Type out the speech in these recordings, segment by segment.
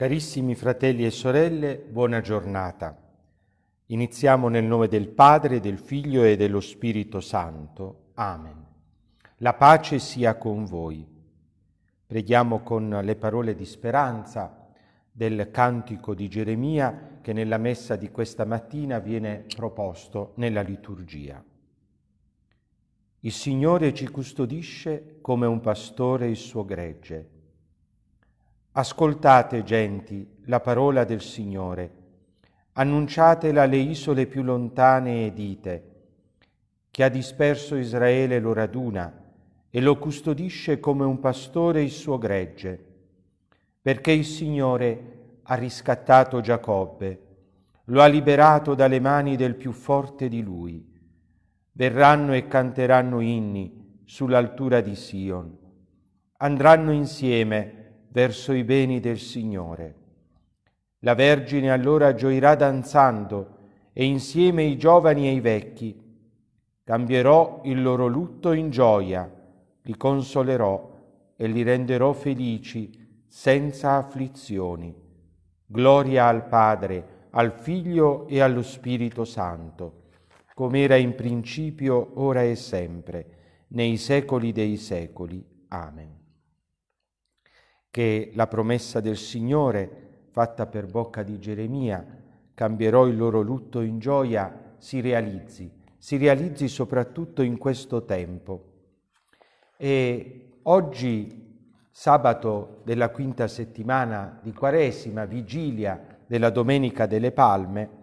Carissimi fratelli e sorelle, buona giornata. Iniziamo nel nome del Padre, del Figlio e dello Spirito Santo. Amen. La pace sia con voi. Preghiamo con le parole di speranza del cantico di Geremia che nella messa di questa mattina viene proposto nella liturgia. Il Signore ci custodisce come un pastore il suo gregge Ascoltate, genti, la parola del Signore. Annunciatela alle isole più lontane e dite, chi ha disperso Israele lo raduna e lo custodisce come un pastore il suo gregge, perché il Signore ha riscattato Giacobbe, lo ha liberato dalle mani del più forte di lui. Verranno e canteranno inni sull'altura di Sion, andranno insieme verso i beni del Signore. La Vergine allora gioirà danzando e insieme i giovani e i vecchi. Cambierò il loro lutto in gioia, li consolerò e li renderò felici senza afflizioni. Gloria al Padre, al Figlio e allo Spirito Santo, come era in principio, ora e sempre, nei secoli dei secoli. Amen che la promessa del Signore fatta per bocca di Geremia, cambierò il loro lutto in gioia, si realizzi, si realizzi soprattutto in questo tempo. E oggi, sabato della quinta settimana di Quaresima, vigilia della Domenica delle Palme,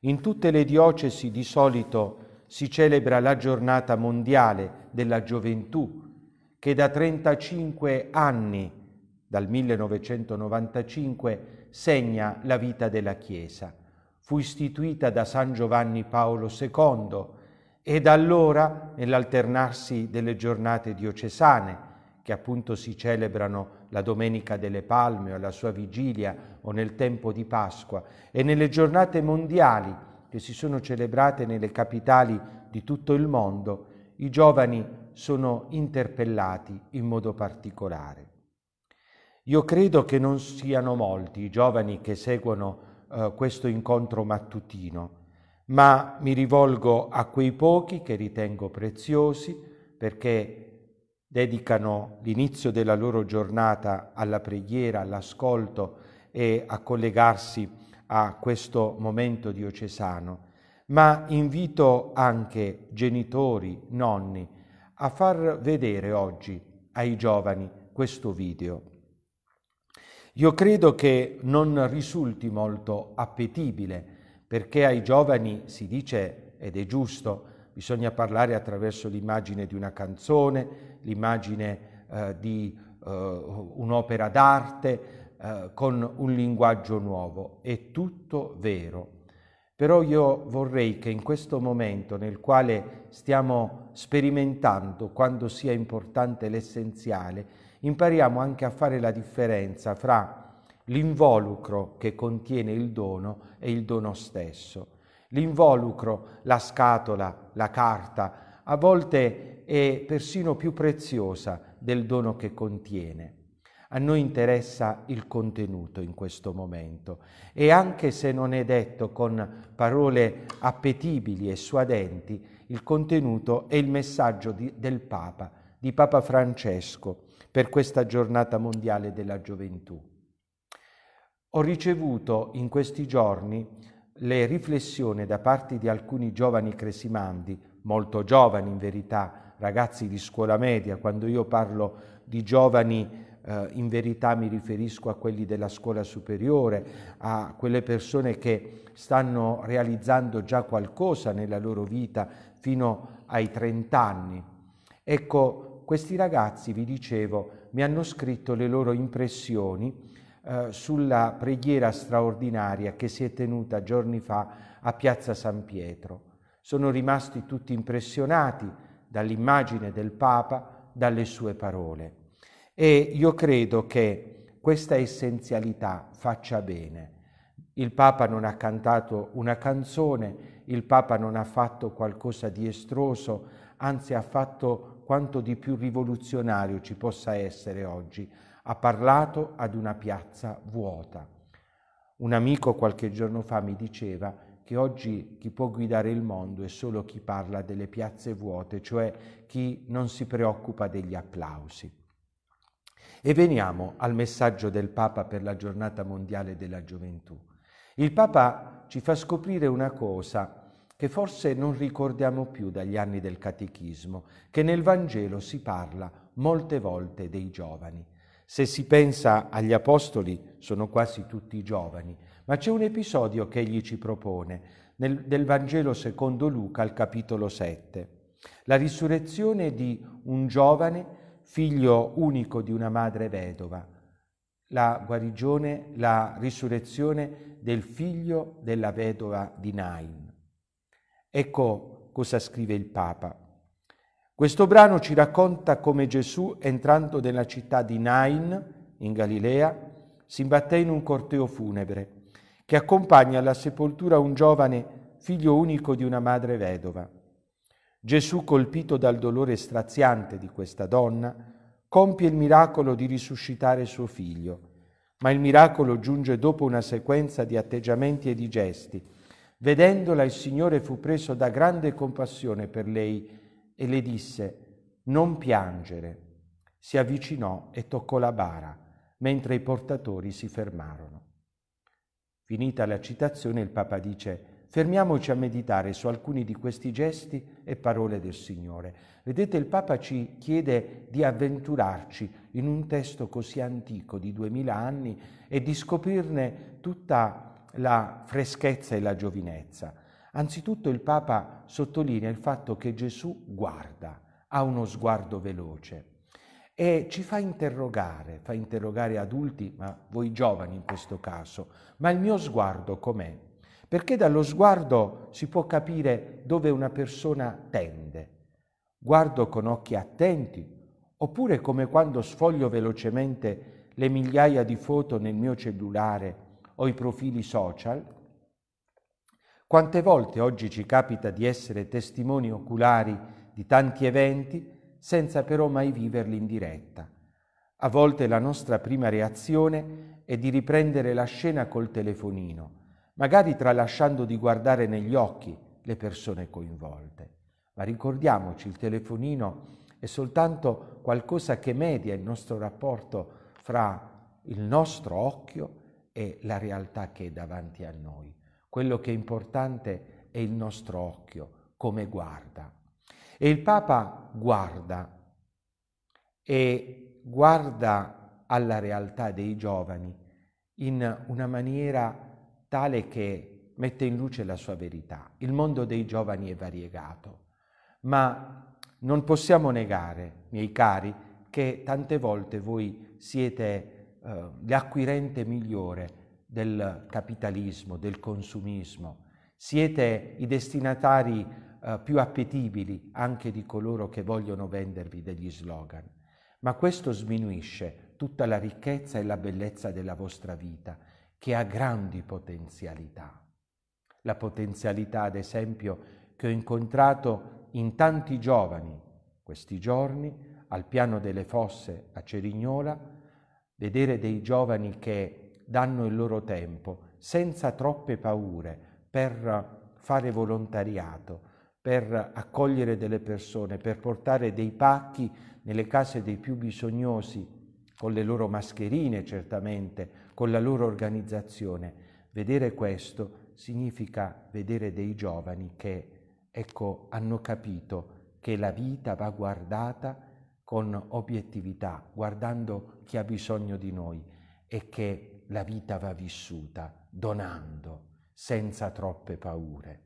in tutte le diocesi di solito si celebra la giornata mondiale della gioventù, che da 35 anni dal 1995 segna la vita della Chiesa. Fu istituita da San Giovanni Paolo II e da allora, nell'alternarsi delle giornate diocesane, che appunto si celebrano la Domenica delle Palme o la sua vigilia o nel tempo di Pasqua e nelle giornate mondiali che si sono celebrate nelle capitali di tutto il mondo, i giovani sono interpellati in modo particolare. Io credo che non siano molti i giovani che seguono eh, questo incontro mattutino, ma mi rivolgo a quei pochi che ritengo preziosi perché dedicano l'inizio della loro giornata alla preghiera, all'ascolto e a collegarsi a questo momento diocesano, ma invito anche genitori, nonni, a far vedere oggi ai giovani questo video. Io credo che non risulti molto appetibile, perché ai giovani si dice, ed è giusto, bisogna parlare attraverso l'immagine di una canzone, l'immagine eh, di eh, un'opera d'arte, eh, con un linguaggio nuovo. È tutto vero. Però io vorrei che in questo momento nel quale stiamo sperimentando quanto sia importante l'essenziale, impariamo anche a fare la differenza fra l'involucro che contiene il dono e il dono stesso. L'involucro, la scatola, la carta, a volte è persino più preziosa del dono che contiene. A noi interessa il contenuto in questo momento e anche se non è detto con parole appetibili e suadenti, il contenuto è il messaggio di, del Papa di Papa Francesco per questa giornata mondiale della gioventù. Ho ricevuto in questi giorni le riflessioni da parte di alcuni giovani cresimandi, molto giovani in verità, ragazzi di scuola media, quando io parlo di giovani eh, in verità mi riferisco a quelli della scuola superiore, a quelle persone che stanno realizzando già qualcosa nella loro vita fino ai 30 anni. Ecco, questi ragazzi, vi dicevo, mi hanno scritto le loro impressioni eh, sulla preghiera straordinaria che si è tenuta giorni fa a Piazza San Pietro. Sono rimasti tutti impressionati dall'immagine del Papa, dalle sue parole. E io credo che questa essenzialità faccia bene. Il Papa non ha cantato una canzone, il Papa non ha fatto qualcosa di estroso, anzi ha fatto quanto di più rivoluzionario ci possa essere oggi, ha parlato ad una piazza vuota. Un amico qualche giorno fa mi diceva che oggi chi può guidare il mondo è solo chi parla delle piazze vuote, cioè chi non si preoccupa degli applausi. E veniamo al messaggio del Papa per la giornata mondiale della gioventù. Il Papa ci fa scoprire una cosa che forse non ricordiamo più dagli anni del catechismo, che nel Vangelo si parla molte volte dei giovani. Se si pensa agli apostoli, sono quasi tutti giovani, ma c'è un episodio che egli ci propone nel, del Vangelo secondo Luca al capitolo 7. La risurrezione di un giovane, figlio unico di una madre vedova, la guarigione, la risurrezione del figlio della vedova di Nain. Ecco cosa scrive il Papa. Questo brano ci racconta come Gesù, entrando nella città di Nain, in Galilea, si imbatté in un corteo funebre che accompagna alla sepoltura un giovane figlio unico di una madre vedova. Gesù, colpito dal dolore straziante di questa donna, compie il miracolo di risuscitare suo figlio, ma il miracolo giunge dopo una sequenza di atteggiamenti e di gesti Vedendola il Signore fu preso da grande compassione per lei e le disse, non piangere. Si avvicinò e toccò la bara, mentre i portatori si fermarono. Finita la citazione, il Papa dice, fermiamoci a meditare su alcuni di questi gesti e parole del Signore. Vedete, il Papa ci chiede di avventurarci in un testo così antico di duemila anni e di scoprirne tutta la freschezza e la giovinezza. Anzitutto il Papa sottolinea il fatto che Gesù guarda, ha uno sguardo veloce e ci fa interrogare, fa interrogare adulti, ma voi giovani in questo caso, ma il mio sguardo com'è? Perché dallo sguardo si può capire dove una persona tende. Guardo con occhi attenti, oppure come quando sfoglio velocemente le migliaia di foto nel mio cellulare o i profili social, quante volte oggi ci capita di essere testimoni oculari di tanti eventi senza però mai viverli in diretta. A volte la nostra prima reazione è di riprendere la scena col telefonino, magari tralasciando di guardare negli occhi le persone coinvolte. Ma ricordiamoci, il telefonino è soltanto qualcosa che media il nostro rapporto fra il nostro occhio è la realtà che è davanti a noi. Quello che è importante è il nostro occhio, come guarda. E il Papa guarda e guarda alla realtà dei giovani in una maniera tale che mette in luce la sua verità. Il mondo dei giovani è variegato, ma non possiamo negare, miei cari, che tante volte voi siete eh, l'acquirente migliore del capitalismo, del consumismo, siete i destinatari eh, più appetibili anche di coloro che vogliono vendervi degli slogan. Ma questo sminuisce tutta la ricchezza e la bellezza della vostra vita, che ha grandi potenzialità. La potenzialità, ad esempio, che ho incontrato in tanti giovani questi giorni al piano delle fosse a Cerignola, vedere dei giovani che danno il loro tempo senza troppe paure per fare volontariato, per accogliere delle persone, per portare dei pacchi nelle case dei più bisognosi, con le loro mascherine certamente, con la loro organizzazione. Vedere questo significa vedere dei giovani che, ecco, hanno capito che la vita va guardata con obiettività, guardando chi ha bisogno di noi e che la vita va vissuta donando, senza troppe paure.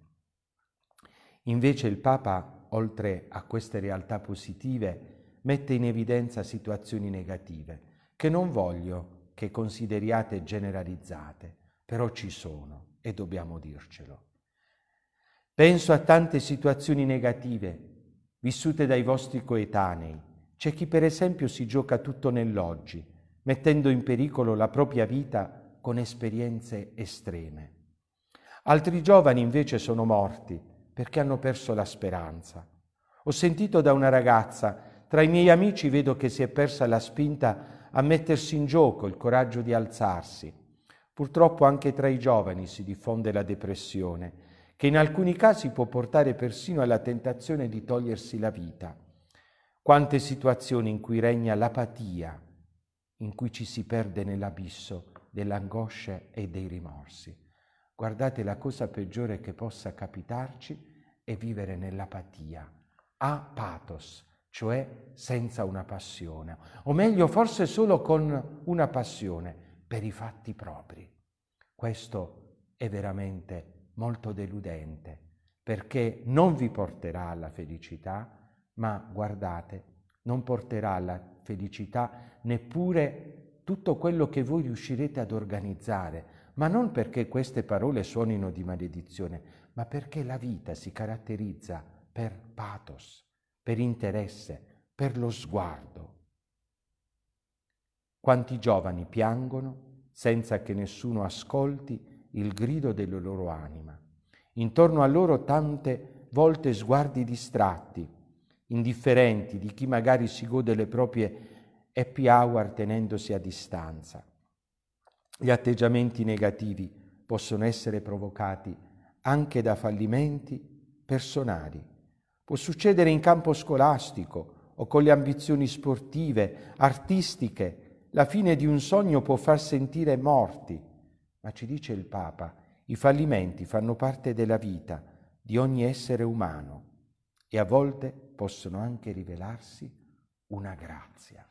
Invece il Papa, oltre a queste realtà positive, mette in evidenza situazioni negative, che non voglio che consideriate generalizzate, però ci sono e dobbiamo dircelo. Penso a tante situazioni negative vissute dai vostri coetanei, c'è chi per esempio si gioca tutto nell'oggi, mettendo in pericolo la propria vita con esperienze estreme. Altri giovani invece sono morti perché hanno perso la speranza. Ho sentito da una ragazza, tra i miei amici vedo che si è persa la spinta a mettersi in gioco, il coraggio di alzarsi. Purtroppo anche tra i giovani si diffonde la depressione, che in alcuni casi può portare persino alla tentazione di togliersi la vita. Quante situazioni in cui regna l'apatia, in cui ci si perde nell'abisso dell'angoscia e dei rimorsi. Guardate, la cosa peggiore che possa capitarci è vivere nell'apatia, a pathos, cioè senza una passione, o meglio forse solo con una passione per i fatti propri. Questo è veramente molto deludente, perché non vi porterà alla felicità, ma guardate, non porterà alla felicità neppure tutto quello che voi riuscirete ad organizzare, ma non perché queste parole suonino di maledizione, ma perché la vita si caratterizza per pathos, per interesse, per lo sguardo. Quanti giovani piangono senza che nessuno ascolti il grido della loro anima. Intorno a loro tante volte sguardi distratti, indifferenti, di chi magari si gode le proprie happy hour tenendosi a distanza. Gli atteggiamenti negativi possono essere provocati anche da fallimenti personali. Può succedere in campo scolastico o con le ambizioni sportive, artistiche. La fine di un sogno può far sentire morti, ma ci dice il Papa, i fallimenti fanno parte della vita di ogni essere umano e a volte possono anche rivelarsi una grazia.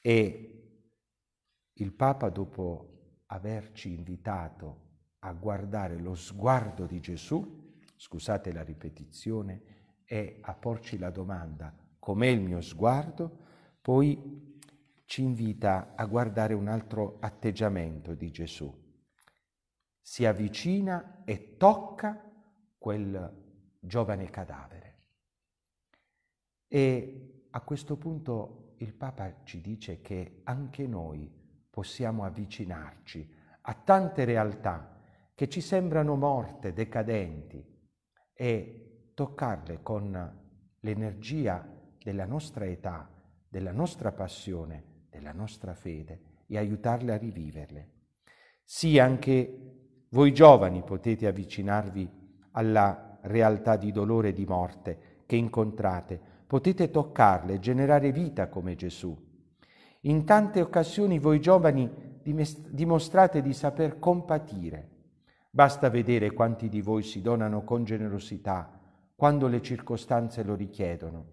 E il Papa, dopo averci invitato a guardare lo sguardo di Gesù, scusate la ripetizione, e a porci la domanda com'è il mio sguardo, poi ci invita a guardare un altro atteggiamento di Gesù. Si avvicina e tocca quel giovane cadavere e a questo punto il Papa ci dice che anche noi possiamo avvicinarci a tante realtà che ci sembrano morte, decadenti e toccarle con l'energia della nostra età, della nostra passione, della nostra fede e aiutarle a riviverle. Sì, anche voi giovani potete avvicinarvi alla realtà di dolore e di morte che incontrate, potete toccarle, generare vita come Gesù. In tante occasioni voi giovani dimostrate di saper compatire. Basta vedere quanti di voi si donano con generosità quando le circostanze lo richiedono.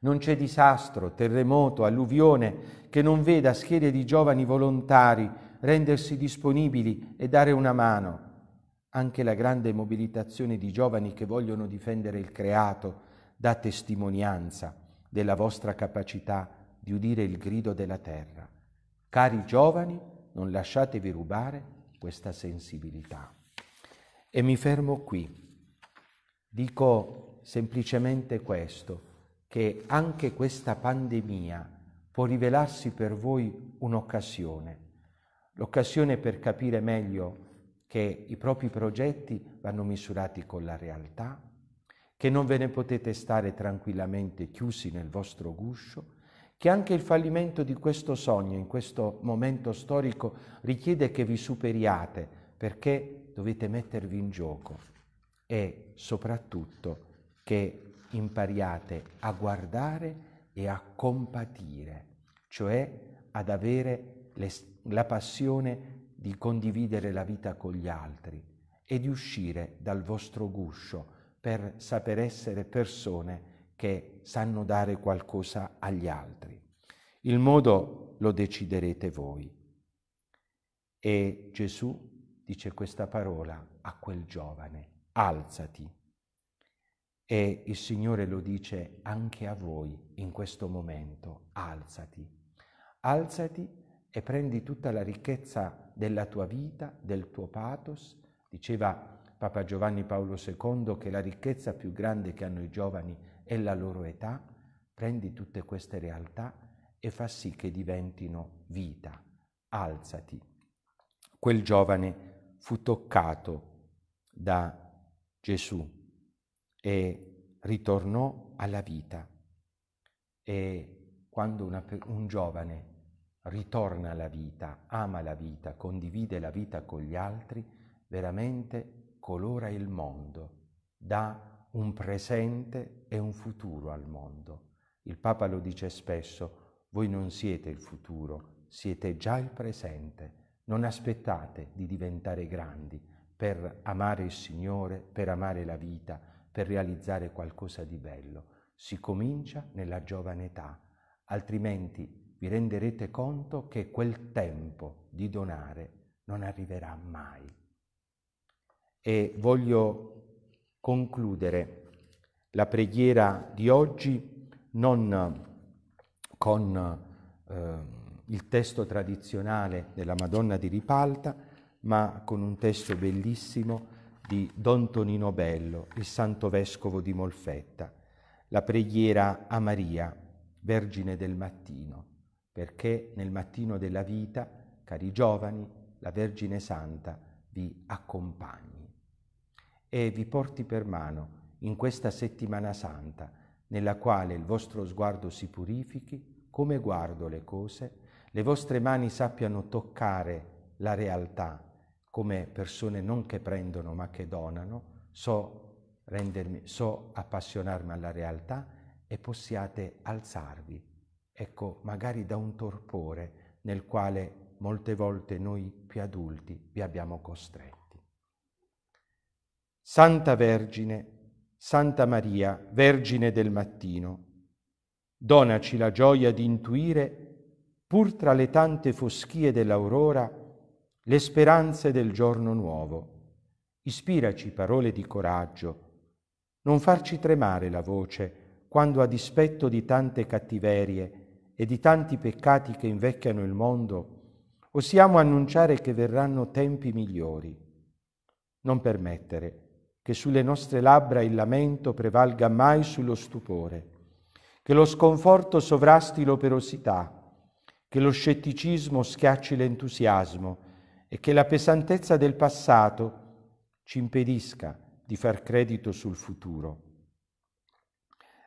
Non c'è disastro, terremoto, alluvione che non veda schede di giovani volontari rendersi disponibili e dare una mano. Anche la grande mobilitazione di giovani che vogliono difendere il creato dà testimonianza della vostra capacità di udire il grido della terra. Cari giovani, non lasciatevi rubare questa sensibilità. E mi fermo qui. Dico semplicemente questo, che anche questa pandemia può rivelarsi per voi un'occasione, l'occasione per capire meglio che i propri progetti vanno misurati con la realtà, che non ve ne potete stare tranquillamente chiusi nel vostro guscio, che anche il fallimento di questo sogno in questo momento storico richiede che vi superiate perché dovete mettervi in gioco e soprattutto che impariate a guardare e a compatire, cioè ad avere le, la passione di condividere la vita con gli altri e di uscire dal vostro guscio per saper essere persone che sanno dare qualcosa agli altri. Il modo lo deciderete voi. E Gesù dice questa parola a quel giovane, alzati. E il Signore lo dice anche a voi in questo momento, alzati. Alzati e prendi tutta la ricchezza della tua vita, del tuo pathos. Diceva Papa Giovanni Paolo II che la ricchezza più grande che hanno i giovani è la loro età, prendi tutte queste realtà e fa sì che diventino vita. Alzati. Quel giovane fu toccato da Gesù e ritornò alla vita. E quando una, un giovane ritorna alla vita, ama la vita, condivide la vita con gli altri, veramente colora il mondo, dà un presente e un futuro al mondo. Il Papa lo dice spesso, voi non siete il futuro, siete già il presente. Non aspettate di diventare grandi per amare il Signore, per amare la vita, per realizzare qualcosa di bello. Si comincia nella giovane età, altrimenti vi renderete conto che quel tempo di donare non arriverà mai e voglio concludere la preghiera di oggi non con eh, il testo tradizionale della Madonna di Ripalta, ma con un testo bellissimo di Don Tonino Bello, il santo vescovo di Molfetta, la preghiera a Maria, Vergine del mattino, perché nel mattino della vita, cari giovani, la Vergine Santa vi accompagna e vi porti per mano in questa settimana santa, nella quale il vostro sguardo si purifichi, come guardo le cose, le vostre mani sappiano toccare la realtà, come persone non che prendono ma che donano, so, rendermi, so appassionarmi alla realtà e possiate alzarvi, ecco, magari da un torpore nel quale molte volte noi più adulti vi abbiamo costretti. Santa Vergine, Santa Maria, Vergine del mattino, donaci la gioia di intuire, pur tra le tante foschie dell'aurora, le speranze del giorno nuovo. Ispiraci parole di coraggio, non farci tremare la voce quando a dispetto di tante cattiverie e di tanti peccati che invecchiano il mondo, possiamo annunciare che verranno tempi migliori. Non permettere che sulle nostre labbra il lamento prevalga mai sullo stupore, che lo sconforto sovrasti l'operosità, che lo scetticismo schiacci l'entusiasmo e che la pesantezza del passato ci impedisca di far credito sul futuro.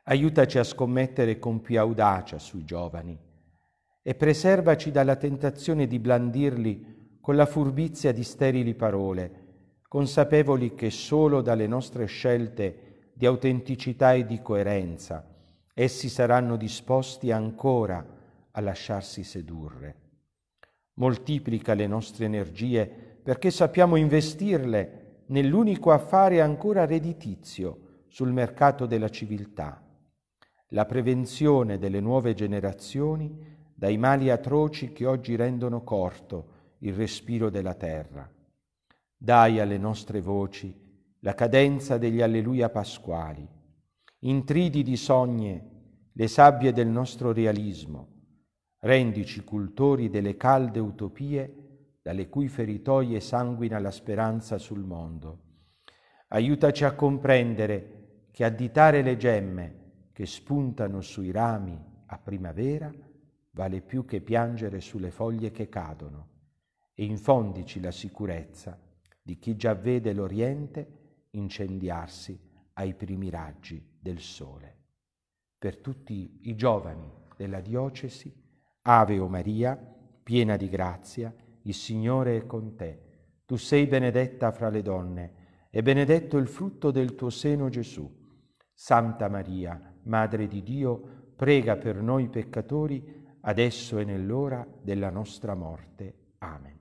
Aiutaci a scommettere con più audacia sui giovani e preservaci dalla tentazione di blandirli con la furbizia di sterili parole, consapevoli che solo dalle nostre scelte di autenticità e di coerenza essi saranno disposti ancora a lasciarsi sedurre. Moltiplica le nostre energie perché sappiamo investirle nell'unico affare ancora redditizio sul mercato della civiltà, la prevenzione delle nuove generazioni dai mali atroci che oggi rendono corto il respiro della terra. Dai alle nostre voci la cadenza degli alleluia pasquali, intridi di sogne le sabbie del nostro realismo, rendici cultori delle calde utopie dalle cui feritoie sanguina la speranza sul mondo. Aiutaci a comprendere che additare le gemme che spuntano sui rami a primavera vale più che piangere sulle foglie che cadono e infondici la sicurezza di chi già vede l'Oriente incendiarsi ai primi raggi del sole. Per tutti i giovani della diocesi, Ave o Maria, piena di grazia, il Signore è con te. Tu sei benedetta fra le donne e benedetto il frutto del tuo seno Gesù. Santa Maria, Madre di Dio, prega per noi peccatori, adesso e nell'ora della nostra morte. Amen.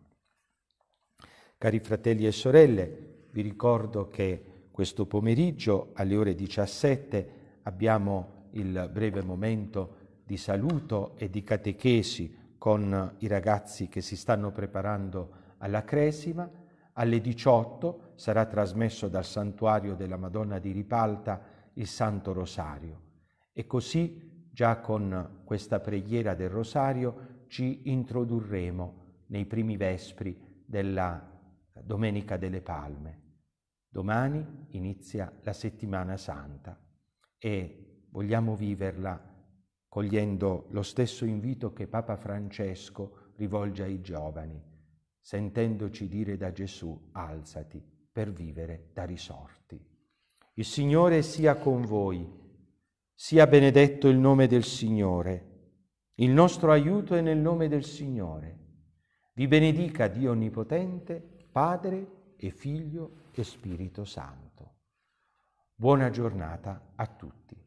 Cari fratelli e sorelle, vi ricordo che questo pomeriggio alle ore 17 abbiamo il breve momento di saluto e di catechesi con i ragazzi che si stanno preparando alla cresima. Alle 18 sarà trasmesso dal santuario della Madonna di Ripalta il Santo Rosario. E così, già con questa preghiera del Rosario, ci introdurremo nei primi vespri della Domenica delle Palme. Domani inizia la settimana santa e vogliamo viverla cogliendo lo stesso invito che Papa Francesco rivolge ai giovani, sentendoci dire da Gesù, alzati per vivere da risorti. Il Signore sia con voi, sia benedetto il nome del Signore, il nostro aiuto è nel nome del Signore. Vi benedica Dio Onnipotente, Padre e Figlio e Spirito Santo. Buona giornata a tutti.